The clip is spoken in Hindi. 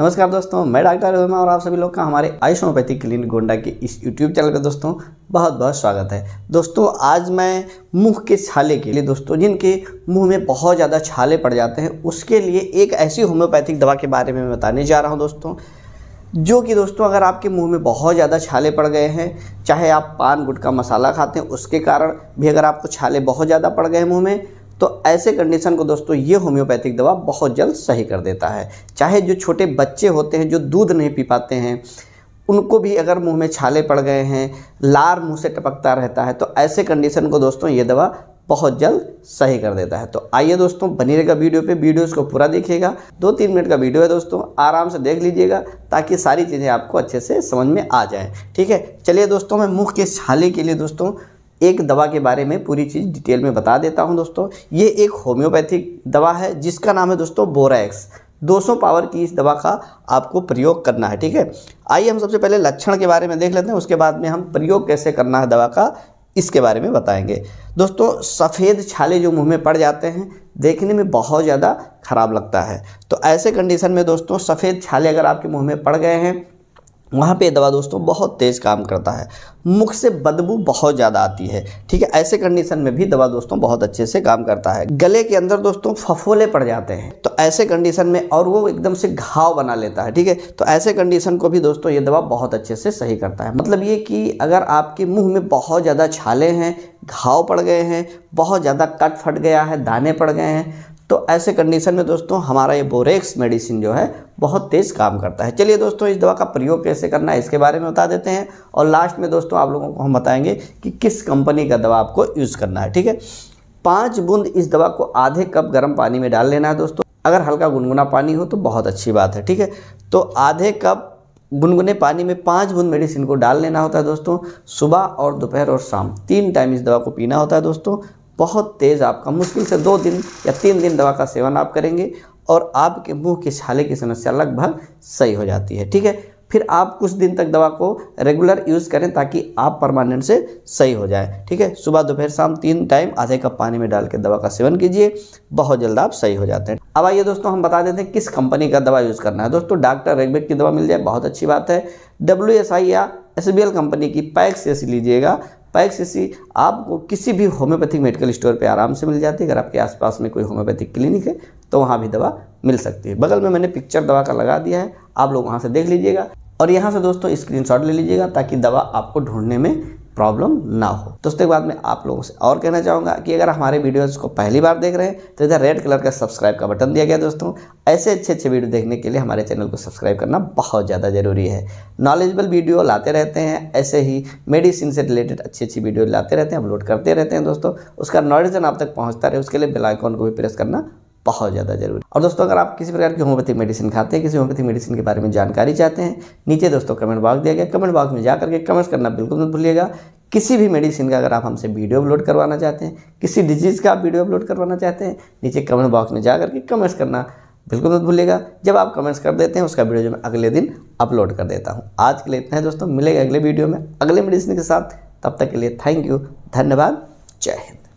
नमस्कार दोस्तों मैं डॉक्टर रोहिमा और आप सभी लोग का हमारे आयुष होम्योपैथी क्लिनिक गोंडा के इस यूट्यूब चैनल पर दोस्तों बहुत बहुत स्वागत है दोस्तों आज मैं मुंह के छाले के लिए दोस्तों जिनके मुंह में बहुत ज़्यादा छाले पड़ जाते हैं उसके लिए एक ऐसी होम्योपैथिक दवा के बारे में बताने जा रहा हूँ दोस्तों जो कि दोस्तों अगर आपके मुंह में बहुत ज़्यादा छाले पड़ गए हैं चाहे आप पान गुटका मसाला खाते हैं उसके कारण भी अगर आपको छाले बहुत ज़्यादा पड़ गए मुँह में तो ऐसे कंडीशन को दोस्तों ये होम्योपैथिक दवा बहुत जल्द सही कर देता है चाहे जो छोटे बच्चे होते हैं जो दूध नहीं पी पाते हैं उनको भी अगर मुंह में छाले पड़ गए हैं लार मुंह से टपकता रहता है तो ऐसे कंडीशन को दोस्तों ये दवा बहुत जल्द सही कर देता है तो आइए दोस्तों बनी रहेगा वीडियो पे वीडियो इसको पूरा देखिएगा दो तीन मिनट का वीडियो है दोस्तों आराम से देख लीजिएगा ताकि सारी चीज़ें आपको अच्छे से समझ में आ जाए ठीक है चलिए दोस्तों मैं मुँह के छाले के लिए दोस्तों एक दवा के बारे में पूरी चीज़ डिटेल में बता देता हूं दोस्तों ये एक होम्योपैथिक दवा है जिसका नाम है दोस्तों बोरैक्स 200 पावर की इस दवा का आपको प्रयोग करना है ठीक है आइए हम सबसे पहले लक्षण के बारे में देख लेते हैं उसके बाद में हम प्रयोग कैसे करना है दवा का इसके बारे में बताएंगे दोस्तों सफ़ेद छाले जो मुंह में पड़ जाते हैं देखने में बहुत ज़्यादा ख़राब लगता है तो ऐसे कंडीशन में दोस्तों सफ़ेद छाले अगर आपके मुंह में पड़ गए हैं वहाँ पे दवा दोस्तों बहुत तेज़ काम करता है मुख से बदबू बहुत ज़्यादा आती है ठीक है ऐसे कंडीशन में भी दवा दोस्तों बहुत अच्छे से काम करता है गले के अंदर दोस्तों फफोले पड़ जाते हैं तो ऐसे कंडीशन में और वो एकदम से घाव बना लेता है ठीक है तो ऐसे कंडीशन को भी दोस्तों ये दवा बहुत अच्छे से सही करता है मतलब ये कि अगर आपके मुँह में बहुत ज़्यादा छाले हैं घाव पड़ गए हैं बहुत ज़्यादा कट फट गया है दाने पड़ गए हैं तो ऐसे कंडीशन में दोस्तों हमारा ये बोरेक्स मेडिसिन जो है बहुत तेज़ काम करता है चलिए दोस्तों इस दवा का प्रयोग कैसे करना है इसके बारे में बता देते हैं और लास्ट में दोस्तों आप लोगों को हम बताएंगे कि किस कंपनी का दवा आपको यूज़ करना है ठीक है पाँच बूंद इस दवा को आधे कप गर्म पानी में डाल लेना है दोस्तों अगर हल्का गुनगुना पानी हो तो बहुत अच्छी बात है ठीक है तो आधे कप गुनगुने पानी में पाँच बूंद मेडिसिन को डाल लेना होता है दोस्तों सुबह और दोपहर और शाम तीन टाइम इस दवा को पीना होता है दोस्तों बहुत तेज़ आपका मुश्किल से दो दिन या तीन दिन दवा का सेवन आप करेंगे और आपके मुंह के छाले की समस्या लगभग सही हो जाती है ठीक है फिर आप कुछ दिन तक दवा को रेगुलर यूज़ करें ताकि आप परमानेंट से सही हो जाए ठीक है सुबह दोपहर शाम तीन टाइम आधे कप पानी में डाल के दवा का सेवन कीजिए बहुत जल्द आप सही हो जाते हैं अब आइए दोस्तों हम बता देते हैं किस कंपनी का दवा यूज़ करना है दोस्तों डॉक्टर रेगबेक की दवा मिल जाए बहुत अच्छी बात है डब्ल्यू या एस कंपनी की पैक्स ऐसी लीजिएगा पैक सीसी आपको किसी भी होम्योपैथिक मेडिकल स्टोर पे आराम से मिल जाती है अगर आपके आसपास में कोई होम्योपैथिक क्लिनिक है तो वहाँ भी दवा मिल सकती है बगल में मैंने पिक्चर दवा का लगा दिया है आप लोग वहाँ से देख लीजिएगा और यहाँ से दोस्तों स्क्रीनशॉट ले लीजिएगा ताकि दवा आपको ढूंढने में प्रॉब्लम ना हो दोस्तों एक बात मैं आप लोगों से और कहना चाहूँगा कि अगर हमारे वीडियोस को पहली बार देख रहे हैं तो इधर रेड कलर का सब्सक्राइब का बटन दिया गया दोस्तों ऐसे अच्छे अच्छे वीडियो देखने के लिए हमारे चैनल को सब्सक्राइब करना बहुत ज़्यादा ज़रूरी है नॉलेजबल वीडियो लाते रहते हैं ऐसे ही मेडिसिन से रिलेटेड अच्छी अच्छी वीडियो लाते रहते हैं अपलोड करते रहते हैं दोस्तों उसका नॉलेजन आप तक पहुँचता रहे उसके लिए बेलाइकॉन को भी प्रेस करना बहुत ज़्यादा जरूरी और दोस्तों अगर आप किसी प्रकार की होम्योपैथिक मेडिसिन खाते हैं किसी होम्योपैथिक मेडिसिन के बारे में जानकारी चाहते हैं नीचे दोस्तों कमेंट बॉक्स दिया गया कमेंट बॉक्स में जा करके कमेंट्स करना बिल्कुल मत भूलिएगा किसी भी मेडिसिन का अगर आप हमसे वीडियो अपलोड करवाना चाहते हैं किसी डिजीज़ का आप वीडियो अपलोड करवाना चाहते हैं नीचे कमेंट बॉक्स में जा करके कमेंट्स करना बिल्कुल मत भूलिएगा जब आप कमेंट्स कर देते हैं उसका वीडियो जो मैं अगले दिन अपलोड कर देता हूँ आज के लिए इतना है दोस्तों मिलेगा अगले वीडियो में अगले मेडिसिन के साथ तब तक के लिए थैंक यू धन्यवाद जय हिंद